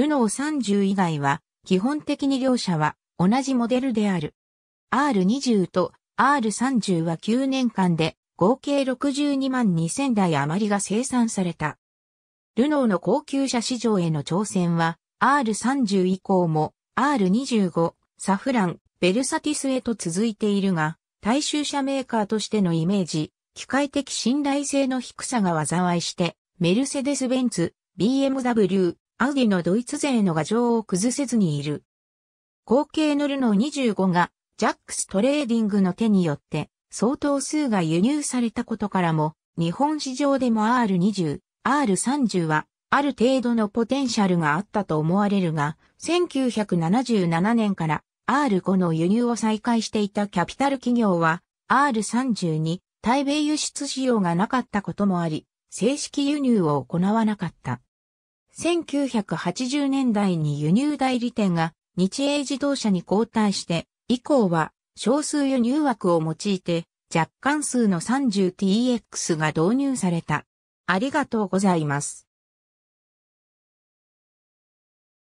ルノー30以外は、基本的に両社は同じモデルである。R20 と R30 は9年間で合計62万2000台余りが生産された。ルノーの高級車市場への挑戦は R30 以降も R25、サフラン、ベルサティスへと続いているが、大衆車メーカーとしてのイメージ、機械的信頼性の低さが災いして、メルセデス・ベンツ、BMW、アウディのドイツ勢の牙城を崩せずにいる。後継のルノー25が、ジャックストレーディングの手によって、相当数が輸入されたことからも、日本市場でも R20、R30 は、ある程度のポテンシャルがあったと思われるが、1977年から R5 の輸入を再開していたキャピタル企業は、R30 に対米輸出仕様がなかったこともあり、正式輸入を行わなかった。1980年代に輸入代理店が日英自動車に交代して、以降は少数輸入枠を用いて、若干数の 30TX が導入された。ありがとうございます。